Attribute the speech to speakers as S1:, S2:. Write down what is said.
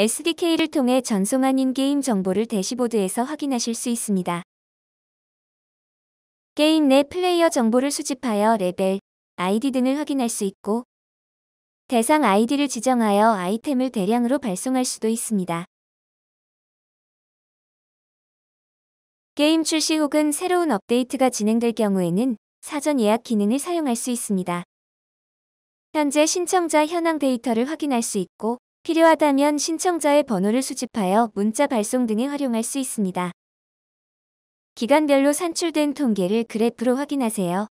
S1: SDK를 통해 전송한 인게임 정보를 대시보드에서 확인하실 수 있습니다. 게임 내 플레이어 정보를 수집하여 레벨, 아이디 등을 확인할 수 있고 대상 아이디를 지정하여 아이템을 대량으로 발송할 수도
S2: 있습니다. 게임 출시 혹은
S1: 새로운 업데이트가 진행될 경우에는 사전 예약 기능을 사용할 수 있습니다. 현재 신청자 현황 데이터를 확인할 수 있고 필요하다면 신청자의 번호를 수집하여 문자 발송 등에 활용할 수 있습니다. 기간별로 산출된 통계를 그래프로 확인하세요.